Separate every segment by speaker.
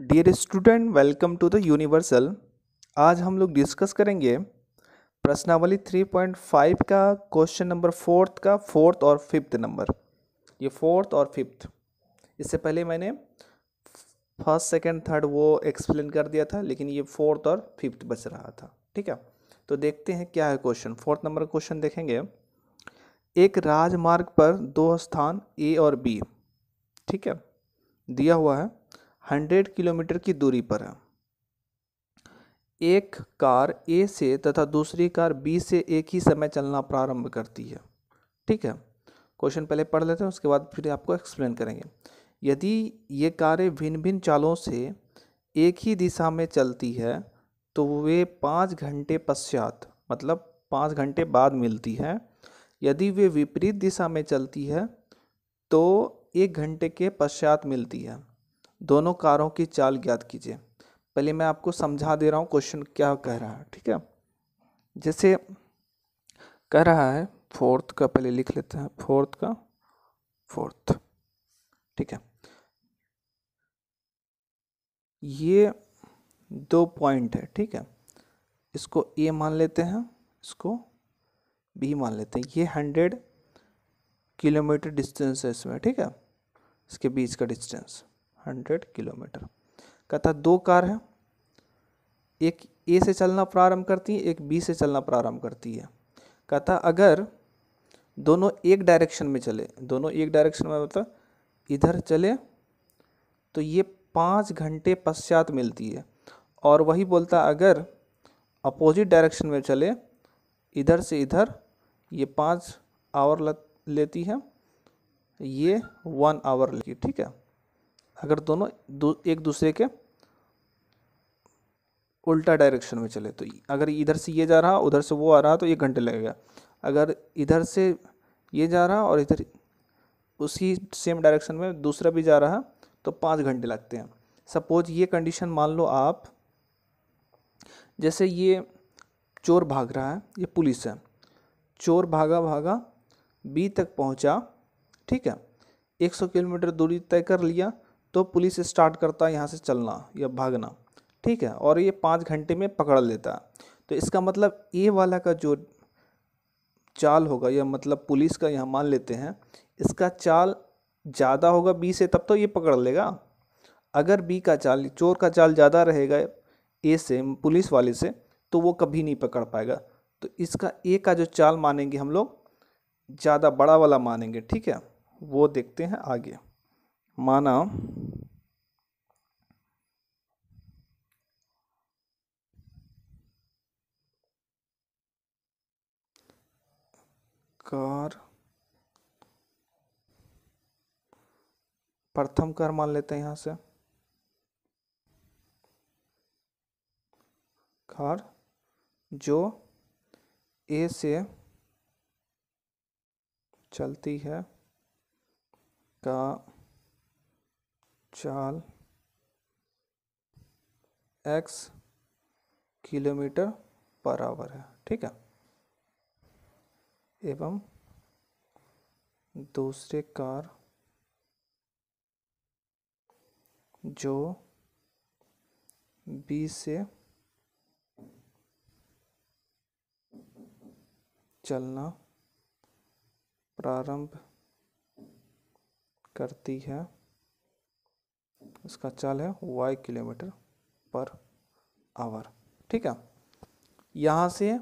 Speaker 1: dear student welcome to the universal आज हम लोग डिस्कस करेंगे प्रश्नावली 3.5 का क्वेश्चन नंबर फोर्थ का फोर्थ और फिफ्थ नंबर ये फोर्थ और फिफ्थ इससे पहले मैंने फर्स्ट सेकंड थर्ड वो एक्सप्लेन कर दिया था लेकिन ये फोर्थ और फिफ्थ बच रहा था ठीक है तो देखते हैं क्या है क्वेश्चन फोर्थ नंबर क्वेश्चन देखेंगे एक राजमार्ग पर दो स्थान ए और बी ठीक है दिया हुआ है 100 किलोमीटर की दूरी पर है एक कार ए से तथा दूसरी कार बी से एक ही समय चलना प्रारंभ करती है ठीक है क्वेश्चन पहले पढ़ लेते हैं उसके बाद फिर आपको एक्सप्लेन करेंगे यदि ये कारें भिन्न भिन्न चालों से एक ही दिशा में चलती है तो वे पाँच घंटे पश्चात मतलब पाँच घंटे बाद मिलती है यदि वे विपरीत दिशा में चलती है तो एक घंटे के पश्चात मिलती है दोनों कारों की चाल ज्ञात कीजिए पहले मैं आपको समझा दे रहा हूँ क्वेश्चन क्या कह रहा है ठीक है जैसे कह रहा है फोर्थ का पहले लिख लेते हैं फोर्थ का फोर्थ ठीक है ये दो पॉइंट है ठीक है इसको ए मान लेते हैं इसको बी मान लेते हैं ये हंड्रेड किलोमीटर डिस्टेंस है इसमें ठीक है इसके बीच का डिस्टेंस हंड्रेड किलोमीटर कथा दो कार है एक ए से चलना प्रारंभ करती है एक बी से चलना प्रारंभ करती है कथा अगर दोनों एक डायरेक्शन में चले दोनों एक डायरेक्शन में मतलब इधर चले तो ये पाँच घंटे पश्चात मिलती है और वही बोलता अगर अपोजिट डायरेक्शन में चले इधर से इधर ये पाँच आवर लेती है ये वन आवर लेती ठीक है अगर दोनों एक दूसरे के उल्टा डायरेक्शन में चले तो अगर इधर से ये जा रहा उधर से वो आ रहा तो एक घंटे लगेगा अगर इधर से ये जा रहा और इधर उसी सेम डायरेक्शन में दूसरा भी जा रहा तो पाँच घंटे लगते हैं सपोज ये कंडीशन मान लो आप जैसे ये चोर भाग रहा है ये पुलिस है चोर भागा भागा बी तक पहुंचा ठीक है 100 किलोमीटर दूरी तय कर लिया तो पुलिस स्टार्ट करता है यहाँ से चलना या भागना ठीक है और ये पाँच घंटे में पकड़ लेता है तो इसका मतलब ए वाला का जो चाल होगा या मतलब पुलिस का यहाँ मान लेते हैं इसका चाल ज़्यादा होगा बी से तब तो ये पकड़ लेगा अगर बी का चाल चोर का चाल ज़्यादा रहेगा ए से पुलिस वाले से तो वो कभी नहीं पकड़ पाएगा तो इसका ए का जो चाल मानेंगे हम लोग ज़्यादा बड़ा वाला मानेंगे ठीक है वो देखते हैं आगे माना कार प्रथम कार मान लेते हैं यहां से कार जो ए से चलती है का चाल एक्स किलोमीटर पर आवर है ठीक है एवं दूसरे कार जो बी से चलना प्रारंभ करती है इसका चाल है वाई किलोमीटर पर आवर ठीक है यहाँ से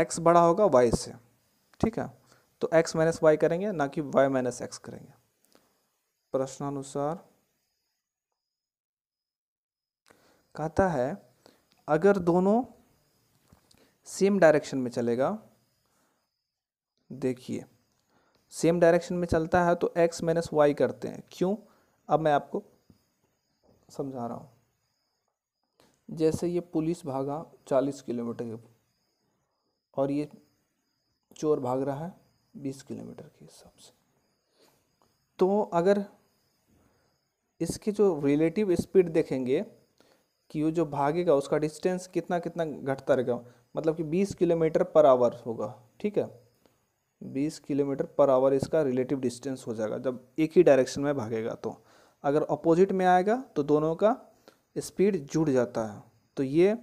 Speaker 1: एक्स बड़ा होगा वाई से ठीक है तो एक्स माइनस वाई करेंगे ना कि वाई माइनस एक्स करेंगे प्रश्नानुसार कहता है अगर दोनों सेम डायरेक्शन में चलेगा देखिए सेम डायरेक्शन में चलता है तो एक्स माइनस वाई करते हैं क्यों अब मैं आपको समझा रहा हूँ जैसे ये पुलिस भागा चालीस किलोमीटर के और ये चोर भाग रहा है बीस किलोमीटर के हिसाब से तो अगर इसके जो रिलेटिव स्पीड देखेंगे कि वो जो भागेगा उसका डिस्टेंस कितना कितना घटता रहेगा मतलब कि 20 किलोमीटर पर आवर होगा ठीक है 20 किलोमीटर पर आवर इसका रिलेटिव डिस्टेंस हो जाएगा जब एक ही डायरेक्शन में भागेगा तो अगर अपोजिट में आएगा तो दोनों का स्पीड जुड़ जाता है तो ये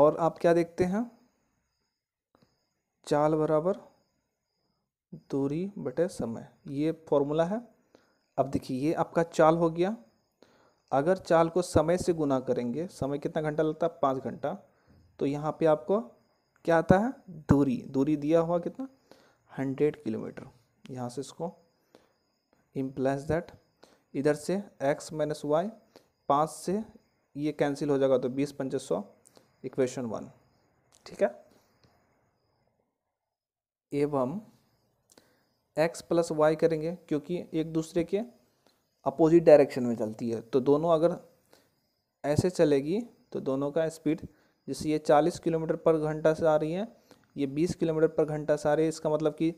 Speaker 1: और आप क्या देखते हैं चाल बराबर दूरी बटे समय ये फॉर्मूला है अब देखिए ये आपका चाल हो गया अगर चाल को समय से गुना करेंगे समय कितना घंटा लगता है पाँच घंटा तो यहाँ पे आपको क्या आता है दूरी दूरी दिया हुआ कितना हंड्रेड किलोमीटर यहाँ से इसको इम्प्लाइज दैट इधर से एक्स माइनस वाई पाँच से ये कैंसिल हो जाएगा तो बीस पंचे सौ इक्वेशन वन ठीक है एवं एक्स प्लस वाई करेंगे क्योंकि एक दूसरे के अपोजिट डायरेक्शन में चलती है तो दोनों अगर ऐसे चलेगी तो दोनों का स्पीड जैसे ये चालीस किलोमीटर पर घंटा से आ रही है ये बीस किलोमीटर पर घंटा से आ रही है इसका मतलब कि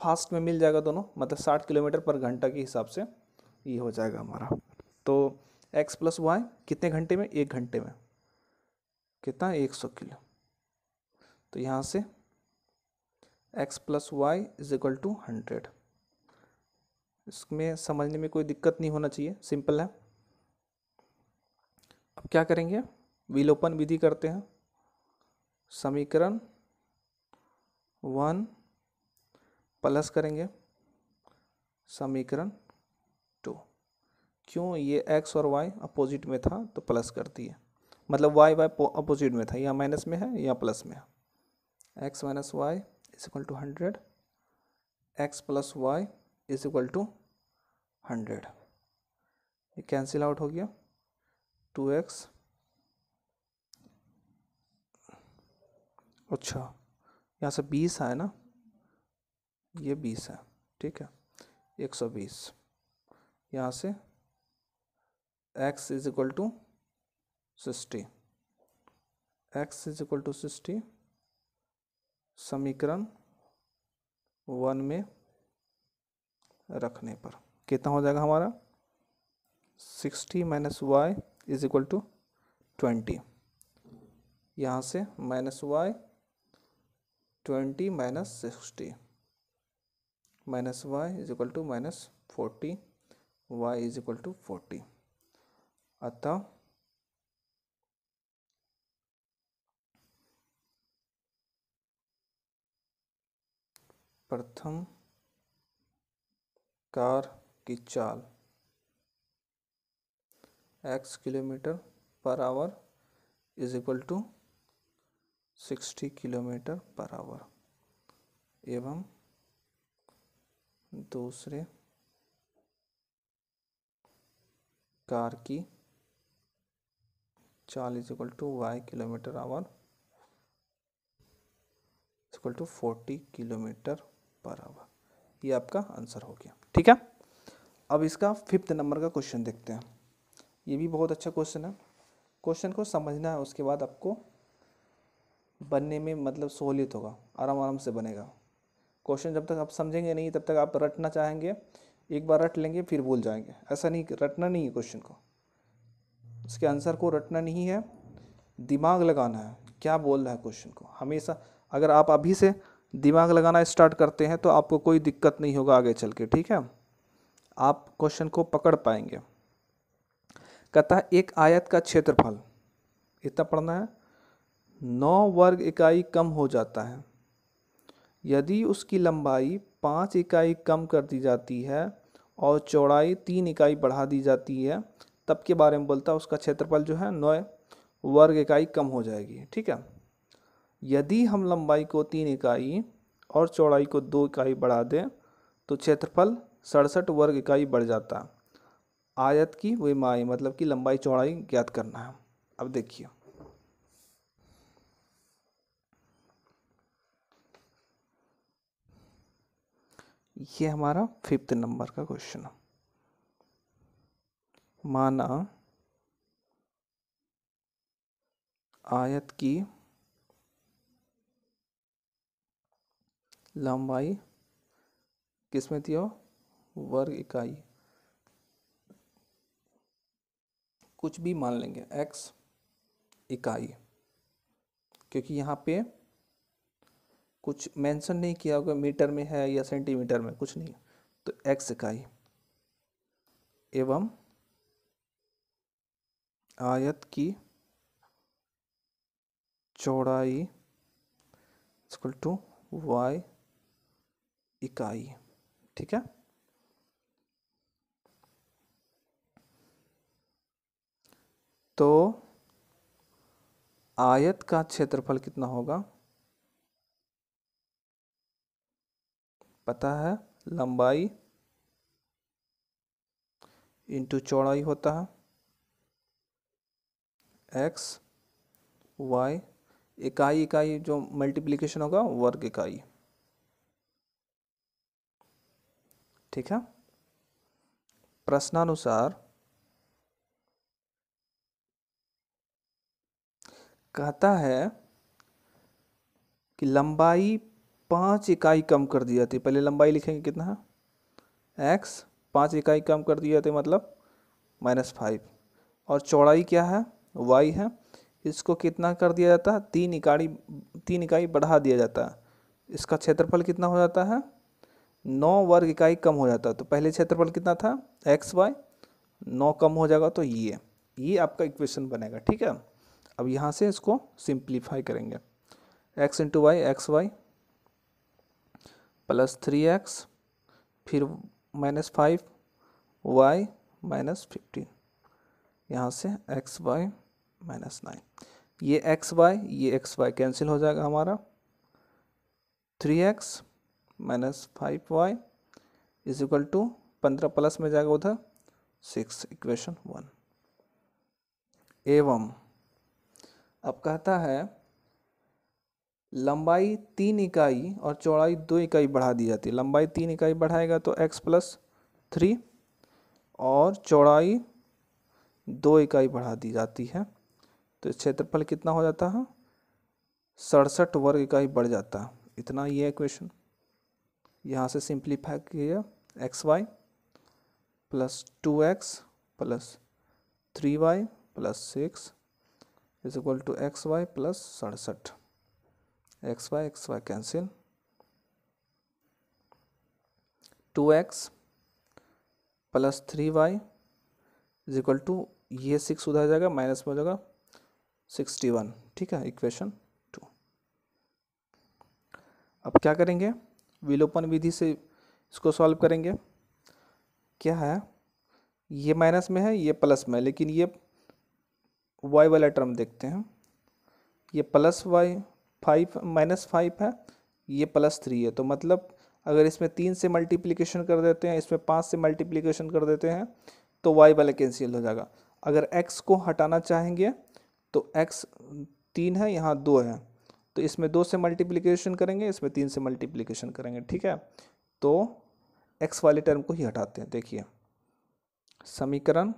Speaker 1: फास्ट में मिल जाएगा दोनों मतलब साठ किलोमीटर पर घंटा के हिसाब से ये हो जाएगा हमारा तो एक्स प्लस वाई कितने घंटे में एक घंटे में कितना एक सौ किलो तो यहाँ से x plus y is equal to hundred इसमें समझने में कोई दिक्कत नहीं होना चाहिए सिंपल है अब क्या करेंगे विलोपन विधि करते हैं समीकरण वन प्लस करेंगे समीकरण क्यों ये एक्स और वाई अपोजिट में था तो प्लस कर दिए मतलब वाई वाई अपोजिट में था या माइनस में है या प्लस में है x minus y is equal to hundred x plus y is equal to hundred ये कैंसिल आउट हो गया टू एक्स अच्छा यहाँ से बीस है ना ये बीस है ठीक है एक सौ बीस यहाँ से x is equal to 60 x is equal to 60 समीकरण वन में रखने पर कितना हो जाएगा हमारा sixty minus y is equal to twenty यहाँ से minus y twenty minus sixty minus y is equal to minus forty y is equal to forty अतः प्रथम कार की चाल x kilometre per hour is equal to sixty kilometre per hour एवं दूसरे car की चाल is equal to y kilometre hour equal to forty kilometre per hour ये आपका आंसर हो गया ठीक है अब इसका फिफ्थ नंबर का क्वेश्चन देखते हैं ये भी बहुत अच्छा क्वेश्चन है क्वेश्चन को समझना है उसके बाद आपको बनने में मतलब सहूलियत होगा आराम आराम से बनेगा क्वेश्चन जब तक आप समझेंगे नहीं तब तक आप रटना चाहेंगे एक बार रट लेंगे फिर भूल जाएंगे ऐसा नहीं रटना नहीं है क्वेश्चन को उसके आंसर को रटना नहीं है दिमाग लगाना है क्या बोल रहा है क्वेश्चन को हमेशा अगर आप अभी से दिमाग लगाना स्टार्ट करते हैं तो आपको कोई दिक्कत नहीं होगा आगे चल के ठीक है आप क्वेश्चन को पकड़ पाएंगे कहता है एक आयत का क्षेत्रफल इतना पढ़ना है नौ वर्ग इकाई कम हो जाता है यदि उसकी लंबाई पाँच इकाई कम कर दी जाती है और चौड़ाई तीन इकाई बढ़ा दी जाती है तब के बारे में बोलता है उसका क्षेत्रफल जो है नौ वर्ग इकाई कम हो जाएगी ठीक है यदि हम लंबाई को तीन इकाई और चौड़ाई को दो इकाई बढ़ा दें तो क्षेत्रफल सड़सठ वर्ग इकाई बढ़ जाता है आयत की माई मतलब कि लंबाई चौड़ाई ज्ञात करना है अब देखिए ये हमारा फिफ्थ नंबर का क्वेश्चन है माना आयत की लंबाई किसमें थी थी वर्ग इकाई कुछ भी मान लेंगे एक्स इकाई क्योंकि यहाँ पे कुछ मेंशन नहीं किया होगा मीटर में है या सेंटीमीटर में कुछ नहीं तो एक्स इकाई एवं आयत की चौड़ाई इक्वल टू वाई इकाई ठीक है तो आयत का क्षेत्रफल कितना होगा पता है लंबाई इंटू चौड़ाई होता है एक्स वाई इकाई इकाई जो मल्टीप्लिकेशन होगा वर्ग इकाई ठीक है प्रश्नानुसार कहता है कि लंबाई पाँच इकाई कम कर दी जाती है पहले लंबाई लिखेंगे कितना है एक्स पाँच इकाई कम कर दी जाती है मतलब माइनस फाइव और चौड़ाई क्या है वाई है इसको कितना कर दिया जाता है तीन इकाई तीन इकाई बढ़ा दिया जाता है इसका क्षेत्रफल कितना हो जाता है नौ वर्ग इकाई कम हो जाता है तो पहले क्षेत्रफल कितना था एक्स वाई नौ कम हो जाएगा तो ये ये आपका इक्वेशन बनेगा ठीक है अब यहाँ से इसको सिंप्लीफाई करेंगे x into y x y plus three x फिर minus five y minus fifteen यहाँ से एक्स वाई माइनस नाइन ये एक्स वाई ये एक्स वाई कैंसिल हो जाएगा हमारा three x minus five y is equal to पंद्रह प्लस में जाएगा उधर सिक्स इक्वेशन वन एवं अब कहता है लंबाई तीन इकाई और चौड़ाई दो इकाई बढ़ा दी जाती है लंबाई तीन इकाई बढ़ाएगा तो एक्स प्लस थ्री और चौड़ाई दो इकाई बढ़ा दी जाती है तो क्षेत्रफल कितना हो जाता है सड़सठ वर्ग का ही बढ़ जाता है इतना ये क्वेश्चन यहाँ से सिंप्लीफाई किया x y plus two x plus three y plus six is equal to x y plus सड़सठ x y x y cancel two x plus three y is equal to ये six उधर जाएगा minus में हो जाएगा sixty one ठीक है equation two अब क्या करेंगे विलोपन विधि से इसको सॉल्व करेंगे क्या है ये माइनस में है ये प्लस में है लेकिन ये वाई वाला टर्म देखते हैं ये plus y five minus five है ये प्लस थ्री है तो मतलब अगर इसमें तीन से मल्टीप्लिकेशन कर देते हैं इसमें पाँच से मल्टीप्लिकेशन कर देते हैं तो वाई वाला कैंसिल हो जाएगा अगर एक्स को हटाना चाहेंगे तो एक्स तीन है यहाँ दो है तो इसमें दो से मल्टीप्लिकेशन करेंगे इसमें तीन से मल्टीप्लिकेशन करेंगे ठीक है तो एक्स वाले टर्म को ही हटाते हैं देखिए समीकरण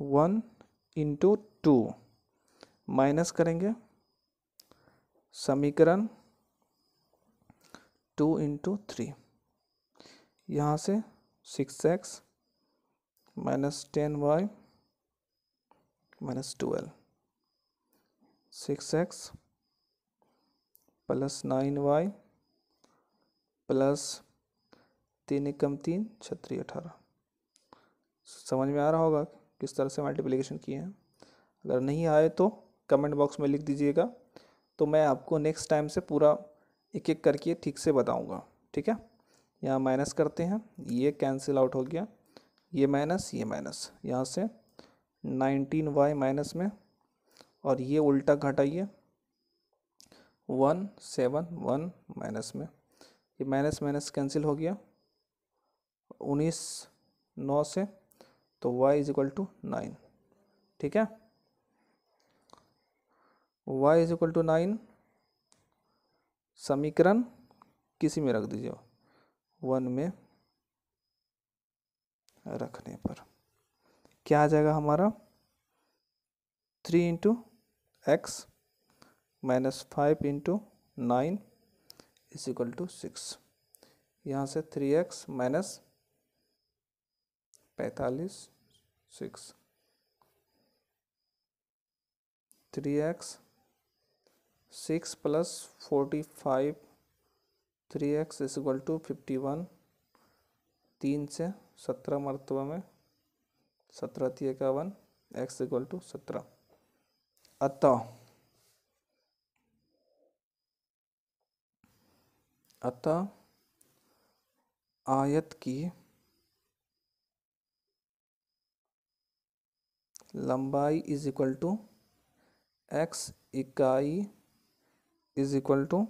Speaker 1: वन इंटू टू माइनस करेंगे समीकरण टू इंटू थ्री यहाँ से six x minus ten y minus twelve six x plus nine y plus तीन एकम तीन छत्री अठारह समझ में आ रहा होगा किस तरह से मल्टीप्लिकेशन किए हैं अगर नहीं आए तो कमेंट बॉक्स में लिख दीजिएगा तो मैं आपको नेक्स्ट टाइम से पूरा एक एक करके ठीक से बताऊंगा ठीक है यहाँ माइनस करते हैं ये कैंसिल आउट हो गया ये माइनस ये माइनस यहाँ से नाइनटीन वाई माइनस में और ये उल्टा घटाइए वन सेवन वन माइनस में ये माइनस माइनस कैंसिल हो गया उन्नीस नौ से तो y is equal to nine ठीक है y is equal to nine समीकरण किसी में रख दीजिए वन में रखने पर क्या आ जाएगा हमारा three into x minus five into nine is equal to six यहाँ से थ्री एक्स माइनस पैंतालीस six three x six plus forty five three x is equal to fifty one तीन से सत्रह मरतबा में सत्रह थी का वन एक्स इक्वल टू सत्रह अतः अतः आयत की लंबाई इज इक्वल टू एक्स इकाई इज इक्वल टू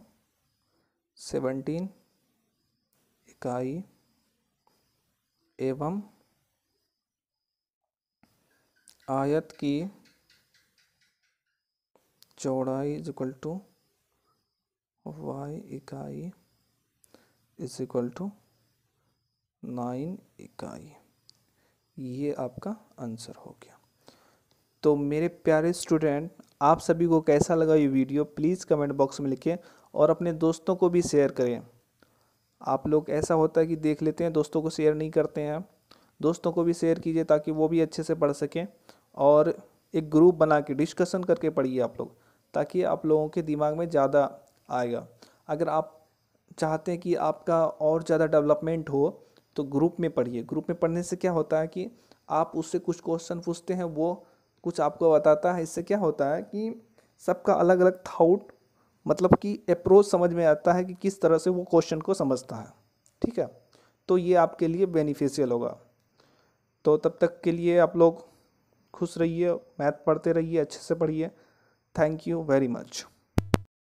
Speaker 1: सेवनटीन इकाई एवं आयत की चौड़ाई इज इक्वल टू वाई इकाई इज इक्वल टू नाइन इकाई ये आपका आंसर हो गया तो मेरे प्यारे स्टूडेंट आप सभी को कैसा लगा ये वीडियो प्लीज़ कमेंट बॉक्स में लिखें और अपने दोस्तों को भी शेयर करें आप लोग ऐसा होता है कि देख लेते हैं दोस्तों को शेयर नहीं करते हैं दोस्तों को भी शेयर कीजिए ताकि वो भी अच्छे से पढ़ सकें और एक ग्रुप बना के डिस्कशन करके पढ़िए आप लोग ताकि आप लोगों के दिमाग में ज़्यादा आएगा अगर आप चाहते हैं कि आपका और ज़्यादा डेवलपमेंट हो तो ग्रुप में पढ़िए ग्रुप में पढ़ने से क्या होता है कि आप उससे कुछ क्वेश्चन पूछते हैं वो कुछ आपको बताता है इससे क्या होता है कि सबका अलग अलग थाउट मतलब कि अप्रोच समझ में आता है कि किस तरह से वो क्वेश्चन को समझता है ठीक है तो ये आपके लिए बेनिफिशियल होगा तो तब तक के लिए आप लोग खुश रहिए मैथ पढ़ते रहिए अच्छे से पढ़िए थैंक यू वेरी मच